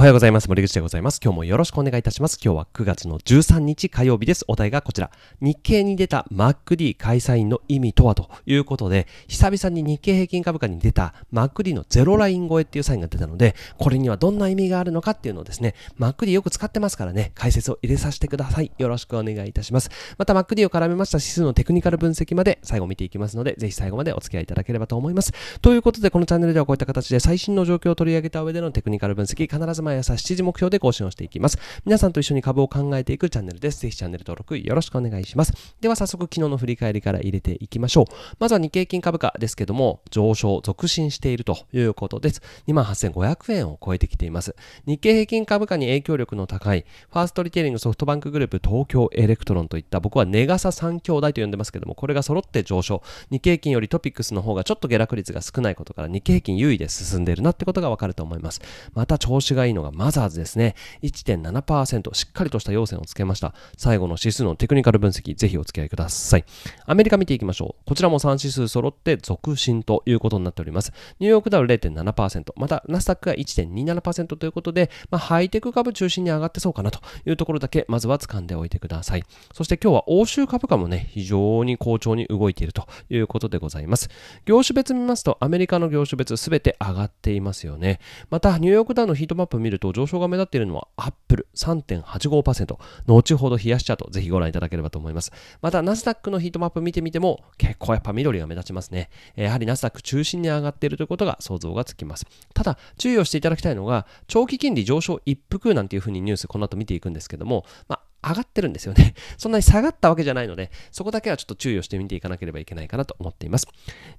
おはようございます。森口でございます。今日もよろしくお願いいたします。今日は9月の13日火曜日です。お題がこちら。日経に出た MacD 開催員の意味とはということで、久々に日経平均株価に出た MacD のゼロライン超えっていうサインが出たので、これにはどんな意味があるのかっていうのをですね、MacD よく使ってますからね、解説を入れさせてください。よろしくお願いいたします。また MacD を絡めました指数のテクニカル分析まで最後見ていきますので、ぜひ最後までお付き合いいただければと思います。ということで、このチャンネルではこういった形で最新の状況を取り上げた上でのテクニカル分析、必ず毎朝7時目標で更新をしていきます。皆さんと一緒に株を考えていくチャンネルです。ぜひチャンネル登録よろしくお願いします。では早速昨日の振り返りから入れていきましょう。まずは日経金株価ですけども、上昇、続伸しているということです。28,500円を超えてきています。日経平均株価に影響力の高い、ファーストリテイリングソフトバンクグループ東京エレクトロンといった、僕はネガサ3兄弟と呼んでますけども、これが揃って上昇。日経平均よりトピックスの方がちょっと下落率が少ないことから、日経平均優位で進んでいるなってことがわかると思います。また調子がいいののがマザーズですね。1.7%、しっかりとした要線をつけました。最後の指数のテクニカル分析、ぜひお付き合いください。アメリカ見ていきましょう。こちらも3指数揃って続伸ということになっております。ニューヨークダウ0.7%、またナスダックが1.27%ということで、まあ、ハイテク株中心に上がってそうかなというところだけ、まずは掴んでおいてください。そして今日は欧州株価もね、非常に好調に動いているということでございます。業種別見ますと、アメリカの業種別すべて上がっていますよね。また、ニューヨークダウのヒートマップ見みると上昇が目立っているのはアップル3.85%後ほど冷やしチャートぜひご覧いただければと思いますまたナスダックのヒートマップ見てみても結構やっぱ緑が目立ちますねやはりナスダック中心に上がっているということが想像がつきますただ注意をしていただきたいのが長期金利上昇一服なんていうふうにニュースこの後見ていくんですけども、まあ上がってるんですよね。そんなに下がったわけじゃないので、そこだけはちょっと注意をしてみていかなければいけないかなと思っています。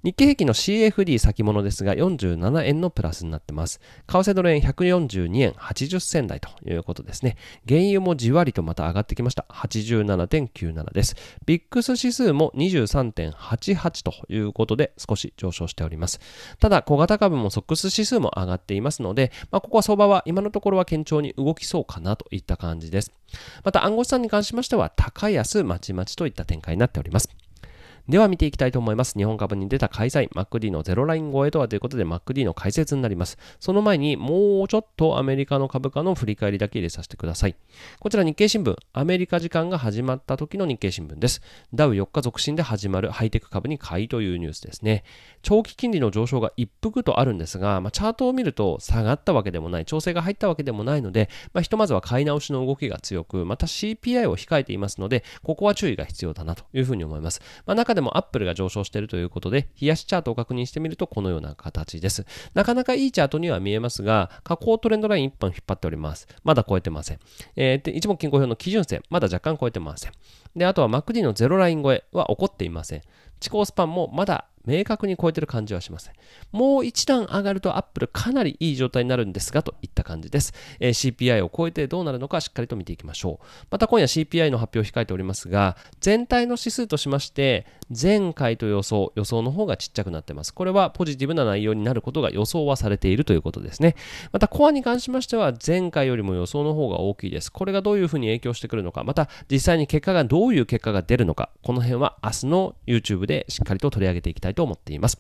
日経平均の CFD 先物ですが、47円のプラスになってます。為替ドル円142円80銭台ということですね。原油もじわりとまた上がってきました。87.97です。ビックス指数も23.88ということで、少し上昇しております。ただ、小型株もソックス指数も上がっていますので、まあ、ここは相場は今のところは堅調に動きそうかなといった感じです。また、暗号さんに関しましては、高安、まちまちといった展開になっております。では見ていきたいと思います。日本株に出た開催、MacD のゼロライン超えとはということで MacD の解説になります。その前にもうちょっとアメリカの株価の振り返りだけ入れさせてください。こちら日経新聞、アメリカ時間が始まった時の日経新聞です。ダウ4日続伸で始まるハイテク株に買いというニュースですね。長期金利の上昇が一服とあるんですが、まあ、チャートを見ると下がったわけでもない、調整が入ったわけでもないので、まあ、ひとまずは買い直しの動きが強く、また CPI を控えていますので、ここは注意が必要だなというふうに思います。まあ、中ででもアップルが上昇しているということで、冷やしチャートを確認してみるとこのような形です。なかなかいいチャートには見えますが、下降トレンドライン1本引っ張っております。まだ超えてません。えー、で一目均衡表の基準線、まだ若干超えてません。で、あとは MacD のゼロライン超えは起こっていません。地高スパンもまだ明確に超えてる感じはしません。もう一段上がるとアップルかなりいい状態になるんですがといった感じです。えー、CPI を超えてどうなるのかしっかりと見ていきましょう。また今夜 CPI の発表を控えておりますが、全体の指数としまして、前回と予想、予想の方がちっちゃくなってます。これはポジティブな内容になることが予想はされているということですね。またコアに関しましては、前回よりも予想の方が大きいです。これがどういうふうに影響してくるのか、また実際に結果がどういう結果が出るのか、この辺は明日の YouTube ででしっかりと取り上げていきたいと思っています。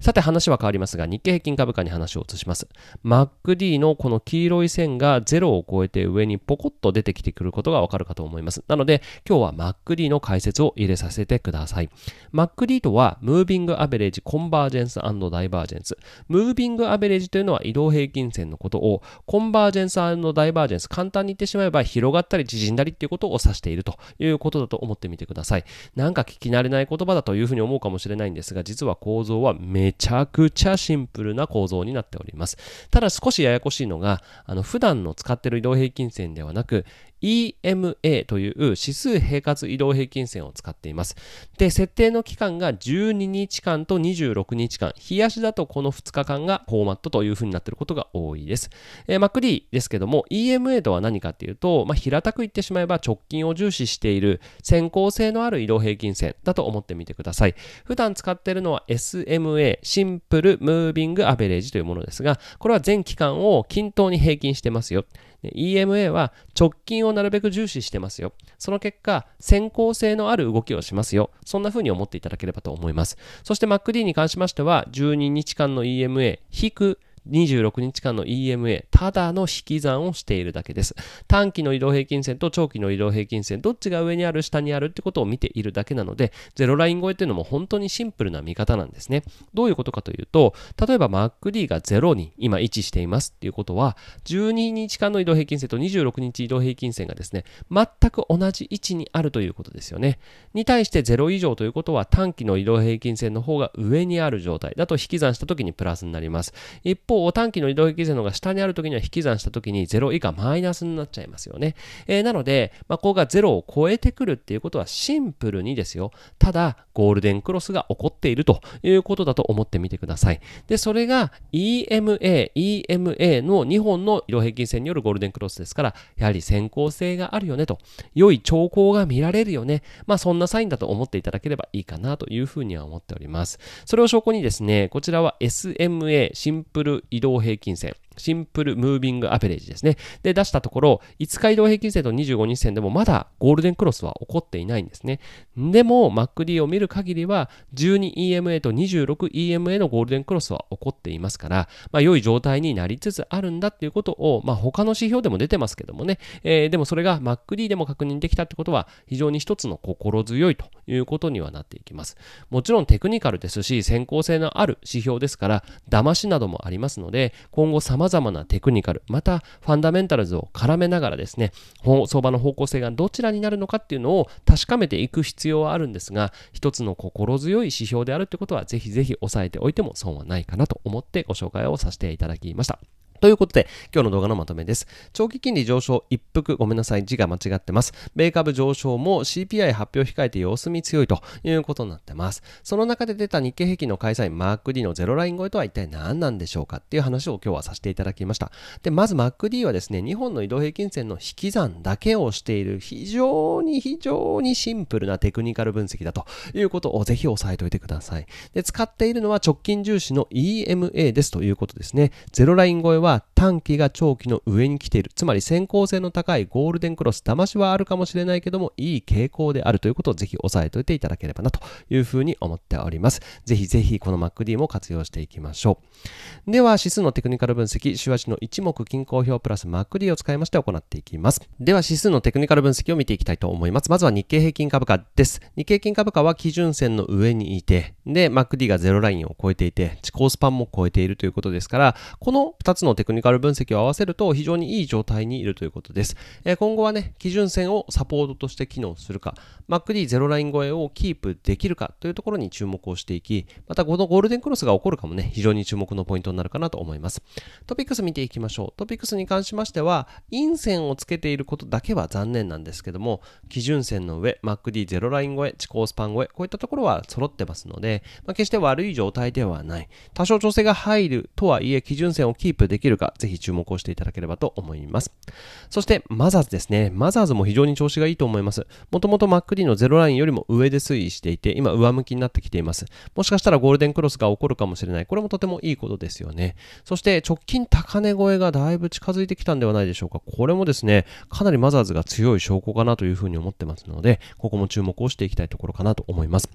さて話は変わりますが、日経平均株価に話を移します。MacD のこの黄色い線が0を超えて上にポコッと出てきてくることがわかるかと思います。なので、今日は MacD の解説を入れさせてください。MacD とは、ムービングアベレージ、コンバージェンスダイバージェンス。ムービングアベレージというのは移動平均線のことを、コンバージェンスダイバージェンス、簡単に言ってしまえば広がったり縮んだりっていうことを指しているということだと思ってみてください。なんか聞き慣れない言葉だというふふうに思うかもしれないんですが、実は構造はめちゃくちゃシンプルな構造になっております。ただ少しややこしいのが、あの、普段の使ってる移動平均線ではなく、EMA という指数平滑移動平均線を使っています。で、設定の期間が12日間と26日間。日足だとこの2日間がフォーマットという風になっていることが多いです。えー、m a c ですけども、EMA とは何かっていうと、まあ、平たく言ってしまえば直近を重視している先行性のある移動平均線だと思ってみてください。普段使っているのは SMA、シンプルムービングアベレージというものですが、これは全期間を均等に平均してますよ。EMA は直近をなるべく重視してますよ。その結果、先行性のある動きをしますよ。そんな風に思っていただければと思います。そして MacD に関しましては、12日間の EMA、引く、26日間の EMA、ただの引き算をしているだけです。短期の移動平均線と長期の移動平均線、どっちが上にある、下にあるってことを見ているだけなので、ゼロライン超えっていうのも本当にシンプルな見方なんですね。どういうことかというと、例えば MacD が0に今位置していますっていうことは、12日間の移動平均線と26日移動平均線がですね、全く同じ位置にあるということですよね。に対して0以上ということは短期の移動平均線の方が上にある状態だと引き算した時にプラスになります。一方方、短期の移動均線のが下にあるときには引き算したときに0以下マイナスになっちゃいますよね。えー、なので、まあ、ここが0を超えてくるっていうことはシンプルにですよ。ただ、ゴールデンクロスが起こっているということだと思ってみてください。で、それが EMA、EMA の2本の移動平均線によるゴールデンクロスですから、やはり先行性があるよねと、良い兆候が見られるよね。まあ、そんなサインだと思っていただければいいかなというふうには思っております。それを証拠にですね、こちらは SMA、シンプル移動平均線シンプルムービングアベレージですね。で、出したところ、5日移動平均線と25日線でもまだゴールデンクロスは起こっていないんですね。でも、MacD を見る限りは、12EMA と 26EMA のゴールデンクロスは起こっていますから、まあ、良い状態になりつつあるんだっていうことを、まあ、他の指標でも出てますけどもね、えー、でもそれが MacD でも確認できたってことは、非常に一つの心強いということにはなっていきます。もちろんテクニカルですし、先行性のある指標ですから、騙しなどもありますので、今後様様々なテクニカル、またファンダメンタルズを絡めながらですね、相場の方向性がどちらになるのかっていうのを確かめていく必要はあるんですが、一つの心強い指標であるってことはぜひぜひ押さえておいても損はないかなと思ってご紹介をさせていただきました。ということで、今日の動画のまとめです。長期金利上昇一服、ごめんなさい、字が間違ってます。米株上昇も CPI 発表控えて様子見強いということになってます。その中で出た日経平均の開催、マーク d のゼロライン超えとは一体何なんでしょうかっていう話を今日はさせていただきました。で、まずマ a ク d はですね、日本の移動平均線の引き算だけをしている非常に非常にシンプルなテクニカル分析だということをぜひ押さえておいてください。で、使っているのは直近重視の EMA ですということですね。ゼロライン超えはは短期が長期の上に来ている。つまり先行性の高いゴールデンクロス、騙しはあるかもしれないけども、いい傾向であるということをぜひ押さえておいていただければなというふうに思っております。ぜひぜひこの MacD も活用していきましょう。では指数のテクニカル分析、週足の1目均衡表プラス MacD を使いまして行っていきます。では指数のテクニカル分析を見ていきたいと思います。まずは日経平均株価です。日経平均株価は基準線の上にいて、で、MacD が0ラインを超えていて、地高スパンも超えているということですから、この2つのテテクニカル分析を合わせると非常にいい状態にいるということです。え今後はね、基準線をサポートとして機能するか、MacD0 ライン超えをキープできるかというところに注目をしていき、またこのゴールデンクロスが起こるかもね、非常に注目のポイントになるかなと思います。トピックス見ていきましょう。トピックスに関しましては、陰線をつけていることだけは残念なんですけども、基準線の上、MacD0 ライン超え、地高スパン超え、こういったところは揃ってますので、まあ、決して悪い状態ではない。多少調整が入るとはいえ、基準線をキープでききるか、ぜひ注目をしていただければと思います。そして、マザーズですね。マザーズも非常に調子がいいと思います。もともと MacD の0ラインよりも上で推移していて、今上向きになってきています。もしかしたらゴールデンクロスが起こるかもしれない。これもとてもいいことですよね。そして直近高値超えがだいぶ近づいてきたんではないでしょうか。これもですね、かなりマザーズが強い証拠かなというふうに思ってますので、ここも注目をしていきたいところかなと思います。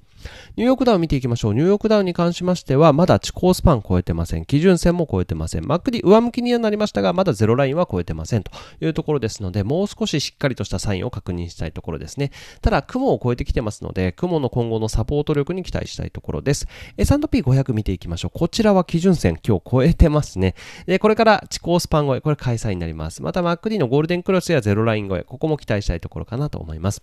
ニューヨークダウン見ていきましょう。ニューヨークダウンに関しましては、まだ地高スパン超えてません。基準線も超えてません。m a c 上上向きにはなりましたが、まだゼロラインは超えてませんというところですので、もう少ししっかりとしたサインを確認したいところですね。ただ、雲を超えてきてますので、雲の今後のサポート力に期待したいところです。S&P500 見ていきましょう。こちらは基準線、今日超えてますね。で、これから地高スパン超え、これ開催になります。また、マック D のゴールデンクロスやゼロライン超え、ここも期待したいところかなと思います。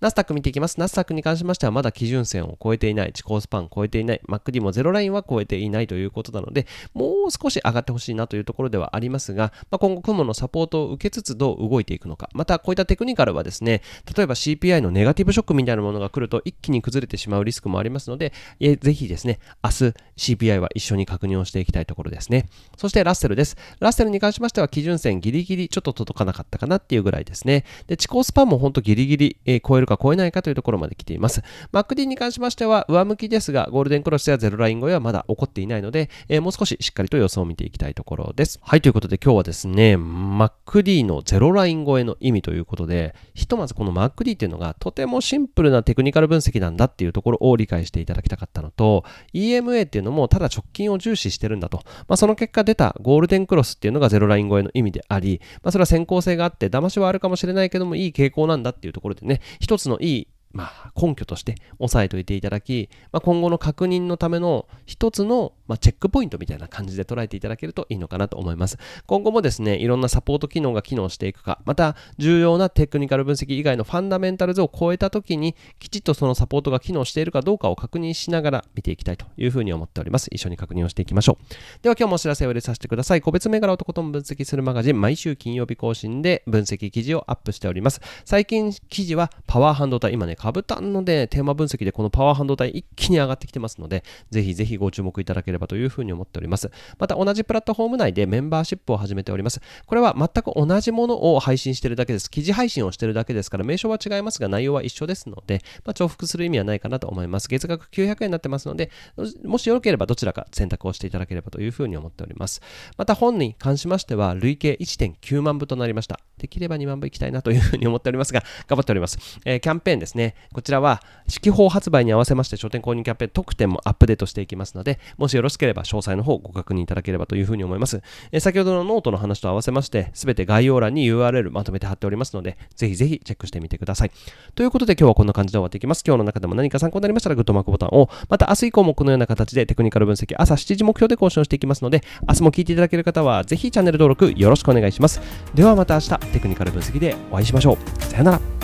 ナスダック見ていきます。ナスダックに関しましては、まだ基準線を超えていない、地高スパン超えていない、マック D もゼロラインは超えていないということなので、もう少し上がってほしいなというとところではありますが、まあ、今後雲のサポートを受けつつどう動いていくのか、またこういったテクニカルはですね、例えば CPI のネガティブショックみたいなものが来ると一気に崩れてしまうリスクもありますので、えぜひですね、明日 CPI は一緒に確認をしていきたいところですね。そしてラッセルです。ラッセルに関しましては基準線ギリギリちょっと届かなかったかなっていうぐらいですね。で、地高スパンも本当ギリギリ、えー、超えるか超えないかというところまで来ています。MacD に関しましては上向きですが、ゴールデンクロスやゼロライン越えはまだ起こっていないので、えー、もう少ししっかりと予想を見ていきたいところです。です。はい、ということで今日はですね、MacD のゼロライン超えの意味ということで、ひとまずこの MacD っていうのがとてもシンプルなテクニカル分析なんだっていうところを理解していただきたかったのと、EMA っていうのもただ直近を重視してるんだと。まあ、その結果出たゴールデンクロスっていうのがゼロライン超えの意味であり、まあ、それは先行性があって、騙しはあるかもしれないけどもいい傾向なんだっていうところでね、一つのいいまあ、根拠として押さえておいていただき、まあ、今後の確認のための一つの、まあ、チェックポイントみたいな感じで捉えていただけるといいのかなと思います。今後もですね、いろんなサポート機能が機能していくか、また重要なテクニカル分析以外のファンダメンタルズを超えた時に、きちっとそのサポートが機能しているかどうかを確認しながら見ていきたいというふうに思っております。一緒に確認をしていきましょう。では今日もお知らせを入れさせてください。個別銘柄をとことん分析するマガジン、毎週金曜日更新で分析記事をアップしております。最近記事はパワー半導体、今ね、株単のでテーマ分析でこのパワー半導体一気に上がってきてますので、ぜひぜひご注目いただければというふうに思っております。また同じプラットフォーム内でメンバーシップを始めております。これは全く同じものを配信してるだけです。記事配信をしてるだけですから、名称は違いますが内容は一緒ですので、まあ、重複する意味はないかなと思います。月額900円になってますので、もしよければどちらか選択をしていただければというふうに思っております。また本に関しましては、累計1.9万部となりました。できれば2万部いきたいなというふうに思っておりますが、頑張っております。えー、キャンペーンですね。こちらは四季報発売に合わせまして商店購入キャンペーン特典もアップデートしていきますので、もしよろしければ詳細の方ご確認いただければというふうに思います。え先ほどのノートの話と合わせまして、すべて概要欄に URL まとめて貼っておりますので、ぜひぜひチェックしてみてください。ということで今日はこんな感じで終わっていきます。今日の中でも何か参考になりましたらグッドマークボタンを、また明日以降もこのような形でテクニカル分析朝7時目標で更新していきますので、明日も聞いていただける方はぜひチャンネル登録よろしくお願いします。ではまた明日テクニカル分析でお会いしましょう。さよなら。